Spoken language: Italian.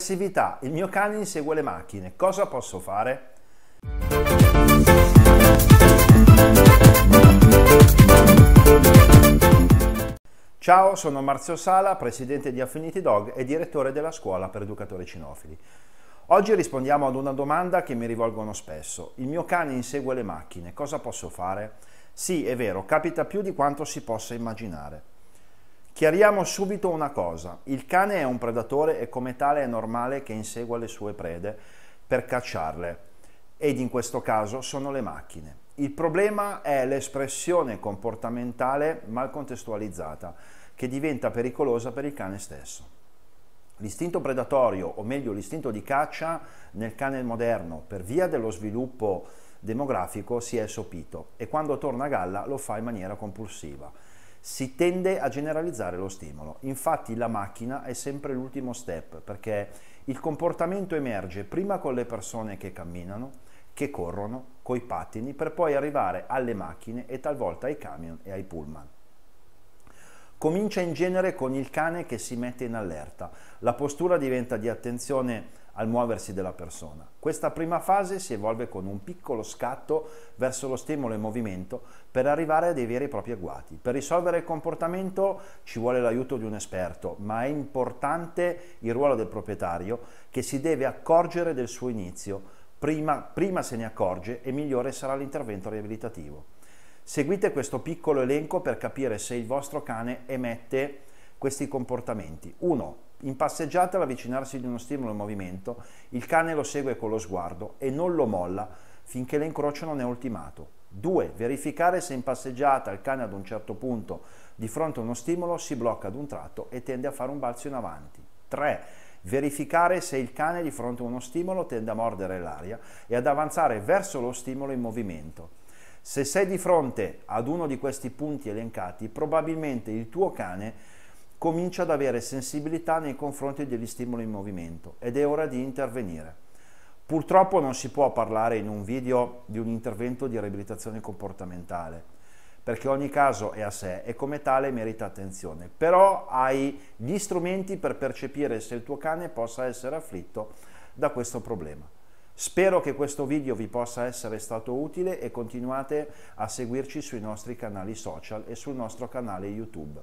Aggressività, il mio cane insegue le macchine, cosa posso fare? Ciao, sono Marzio Sala, presidente di Affinity Dog e direttore della scuola per educatori cinofili. Oggi rispondiamo ad una domanda che mi rivolgono spesso. Il mio cane insegue le macchine, cosa posso fare? Sì, è vero, capita più di quanto si possa immaginare. Chiariamo subito una cosa, il cane è un predatore e come tale è normale che insegua le sue prede per cacciarle ed in questo caso sono le macchine. Il problema è l'espressione comportamentale mal contestualizzata che diventa pericolosa per il cane stesso. L'istinto predatorio, o meglio l'istinto di caccia nel cane moderno, per via dello sviluppo demografico, si è sopito e quando torna a galla lo fa in maniera compulsiva si tende a generalizzare lo stimolo. Infatti la macchina è sempre l'ultimo step perché il comportamento emerge prima con le persone che camminano, che corrono, coi pattini, per poi arrivare alle macchine e talvolta ai camion e ai pullman. Comincia in genere con il cane che si mette in allerta. La postura diventa di attenzione al muoversi della persona. Questa prima fase si evolve con un piccolo scatto verso lo stimolo e movimento per arrivare a dei veri e propri agguati. Per risolvere il comportamento ci vuole l'aiuto di un esperto, ma è importante il ruolo del proprietario che si deve accorgere del suo inizio, prima, prima se ne accorge e migliore sarà l'intervento riabilitativo. Seguite questo piccolo elenco per capire se il vostro cane emette questi comportamenti. 1 in passeggiata all'avvicinarsi di uno stimolo in movimento, il cane lo segue con lo sguardo e non lo molla finché l'incrocio non è ultimato. 2. Verificare se in passeggiata il cane ad un certo punto di fronte a uno stimolo si blocca ad un tratto e tende a fare un balzo in avanti. 3. Verificare se il cane di fronte a uno stimolo tende a mordere l'aria e ad avanzare verso lo stimolo in movimento. Se sei di fronte ad uno di questi punti elencati, probabilmente il tuo cane comincia ad avere sensibilità nei confronti degli stimoli in movimento ed è ora di intervenire. Purtroppo non si può parlare in un video di un intervento di riabilitazione comportamentale, perché ogni caso è a sé e come tale merita attenzione, però hai gli strumenti per percepire se il tuo cane possa essere afflitto da questo problema. Spero che questo video vi possa essere stato utile e continuate a seguirci sui nostri canali social e sul nostro canale YouTube.